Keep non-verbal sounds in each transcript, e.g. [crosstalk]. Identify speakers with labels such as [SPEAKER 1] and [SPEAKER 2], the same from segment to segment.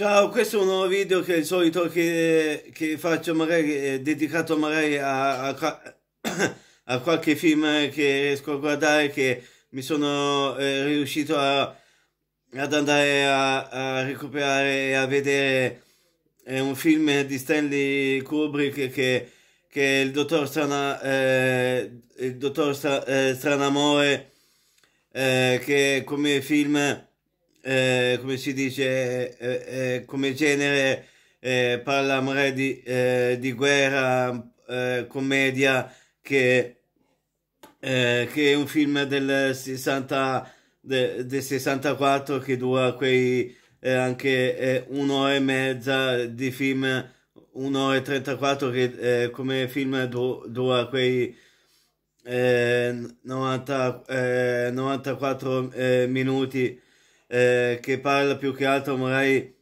[SPEAKER 1] Ciao, questo è un nuovo video che è il solito che, che faccio magari eh, dedicato magari a, a, [coughs] a, qualche film che riesco a guardare che mi sono eh, riuscito a, ad andare a, recuperare e a vedere è eh, un film di Stanley Kubrick che, che il dottor, Strana, eh, il dottor Stra, eh, Stranamore eh, che come film eh, come si dice, eh, eh, come genere eh, parla magari di, eh, di guerra, commedia, che, che, è un film del, 60, de, del 64 che dura quei anche un'ora e mezza di film, un'ora e 34 che come film du, dura quei... Eh, 90, eh, 94 eh, minuti eh, che parla più che altro magari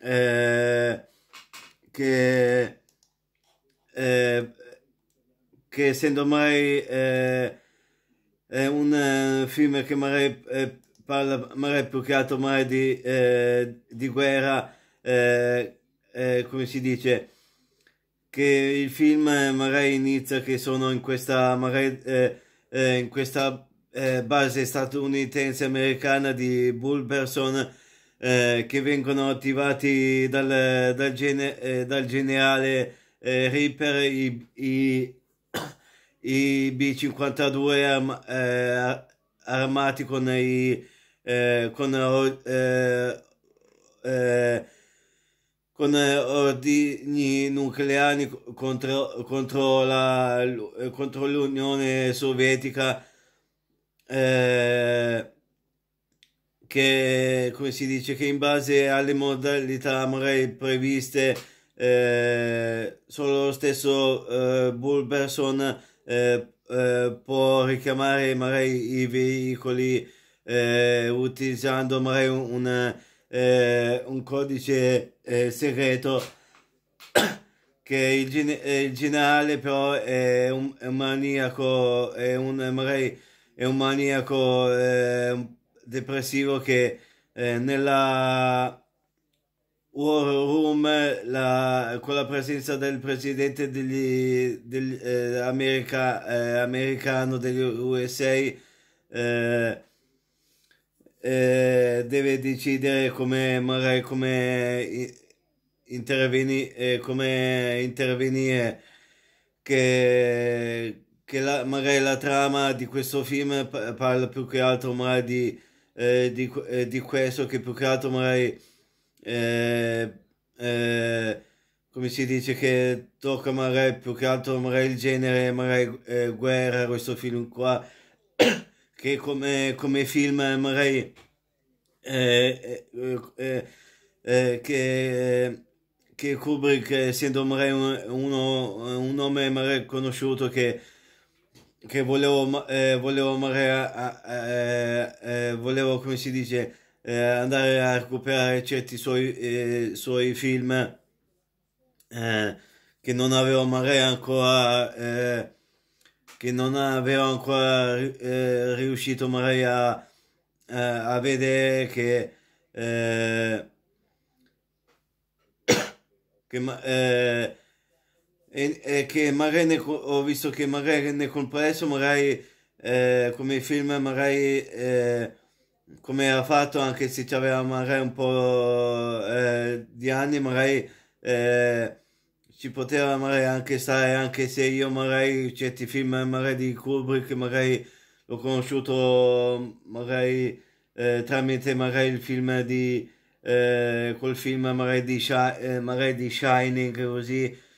[SPEAKER 1] eh, che, eh, che essendo mai eh, un eh, film che magari eh, parla magari più che altro magari di, di guerra come si dice che il film magari inizia che sono in questa magari in questa eh, base statunitense americana di Bulberson eh, che vengono attivati dal, dal, gene, eh, dal geniale eh, Reaper i, i, i B-52 arm, eh, armati con i eh, con, con ordini nucleari contro, contro, la, contro l'Unione Sovietica eh, che come si dice che in base alle modalità magari previste eh, solo lo stesso eh, Bulberson eh, eh, può richiamare magari i veicoli eh, utilizzando magari un, un, un codice segreto [coughs] che il, il generale però è un, è un maniaco è un magari è un maniaco eh, depressivo che eh, nella War Room la, con la presenza del presidente degli, degli eh, America, eh, americano degli USA eh, eh, deve decidere come, magari, come, intervenire, eh, come intervenire che che la, magari la trama di questo film parla più che altro magari di, eh, di, eh, di questo che più che altro magari eh, eh come si dice che tocca magari più che altro magari il genere magari eh, guerra questo film qua [coughs] che come, come film magari eh, che che Kubrick, essendo un, uno, un nome magari conosciuto, che che volevo, eh, volevo, a, a, eh, eh, eh, volevo come si dice, eh, andare a recuperare certi suoi, eh, suoi film che non avevo mai ancora, che non avevo ancora riuscito mai a, a, vedere che, [coughs] che e, che magari ne, ho visto che magari ne compresso magari eh, come film magari eh, come ha fatto anche se c'aveva magari un po' eh, di anni magari eh, ci poteva magari anche stare anche se io magari certi film magari di Kubrick magari l'ho conosciuto magari eh, tramite magari il film di eh, quel film magari di, Sh eh, magari di Shining così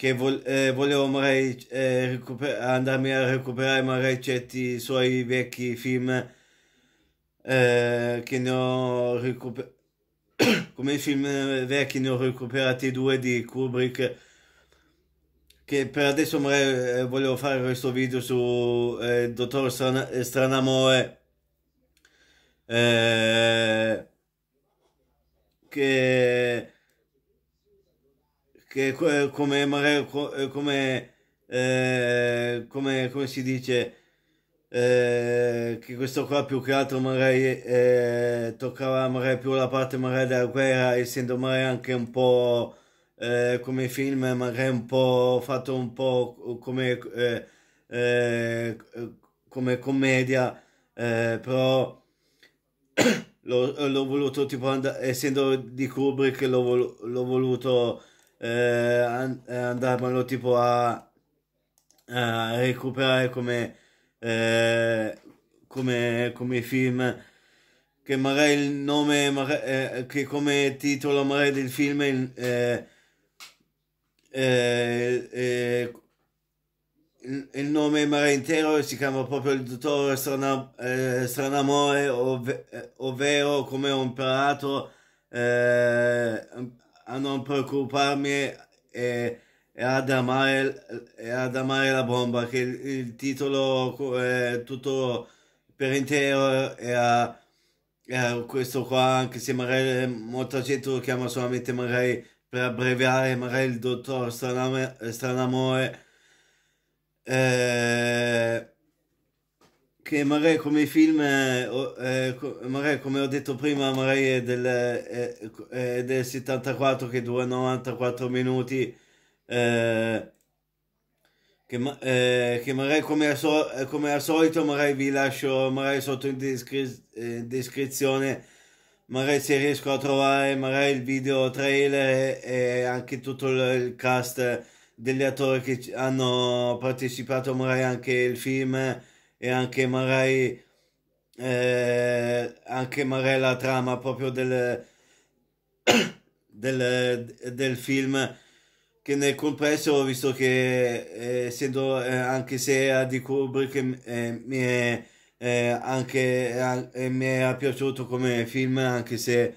[SPEAKER 1] che vol- eh, volevo magari eh, recuper- andarmi a recuperare magari certi suoi vecchi film eh, che ne ho recuperati [coughs] come i film eh, vecchi ne ho recuperati due di Kubrick che per adesso magari eh, volevo fare questo video su eh, Dottor Stran- eh, Stranamore eh, che che, come, eh, come, eh, come, come si dice, eh, che questo qua più che altro magari eh, toccava magari più la parte magari della guerra essendo magari anche un po' eh, come film magari un po' fatto un po' come eh, eh, come commedia però [coughs] l'ho, voluto tipo essendo di Kubrick l'ho, vol- l'ho voluto eh, eh, andavano tipo a, a recuperare come, eh, come, come film che magari il nome magari, eh, che come titolo magari del film eh, eh, eh, il, il, nome Mare intero si chiama proprio il dottore strana, eh, stranamore ov- ovvero come ho imparato eh, non preoccuparmi e, e, ad, amare, e ad amare la bomba, che il, il titolo è eh, tutto per intero e a questo qua, anche se magari molta gente lo chiama solamente magari per abbreviare, magari il dottor Straname, Stranamore. Eh, che mare come film, eh, eh mare, come ho detto prima, mare del, eh, eh del 74 che dura 94 minuti, eh, che, eh, che mare come, al so, come al solito, mare vi lascio mare sotto in descri- descrizione, magari se riesco a trovare mare il video trailer e, anche tutto il, cast degli attori che hanno partecipato, mare anche il film e anche magari eh, anche magari la trama proprio del, del, del film che nel complesso ho visto che eh, essendo eh, anche se era di Kubrick eh, mi è eh, anche eh, mi era piaciuto come film anche se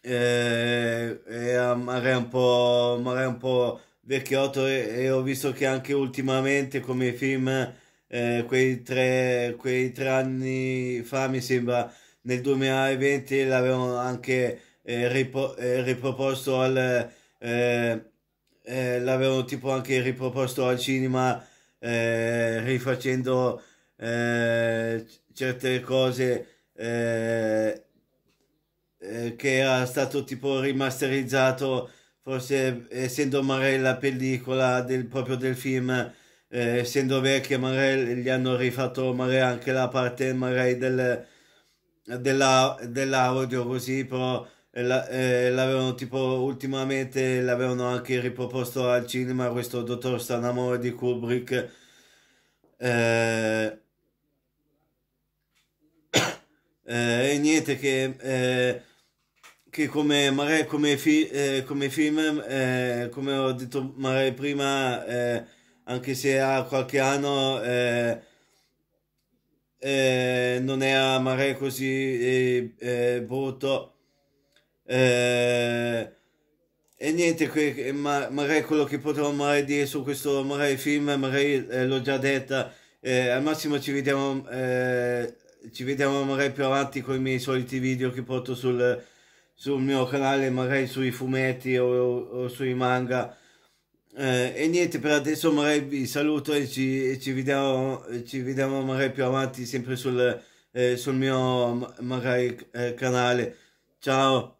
[SPEAKER 1] eh, era magari un po' magari un po' vecchiotto e, e ho visto che anche ultimamente come film eh, quei, tre, quei tre anni fa, mi sembra, nel 2020 l'avevano anche eh, ripro- eh, riproposto al... Eh, eh, l'avevano tipo anche riproposto al cinema eh, rifacendo certe cose che era stato tipo rimasterizzato forse essendo magari la pellicola del, proprio del film eh, essendo vecchie magari gli hanno rifatto magari anche la parte magari del, della, dell'audio così però eh, la, eh, l'avevano tipo ultimamente l'avevano anche riproposto al cinema questo dottor Stanamore di Kubrick eh, [coughs] eh e niente eh, che come, magari come, fi, eh, come film, eh, come ho detto magari prima, eh, anche se a qualche anno eh, eh, non è a mare così eh, brutto e niente que- ma- magari quello che potevo mai dire su questo magari film magari eh, l'ho già detta eh, al massimo ci vediamo eh, ci vediamo magari più avanti con i miei soliti video che porto sul, sul mio canale magari sui fumetti o, o, o sui manga eh, e niente, per adesso magari vi saluto e ci, e ci, vediamo, ci vediamo magari più avanti sempre sul, eh, sul mio magari, eh, canale. Ciao!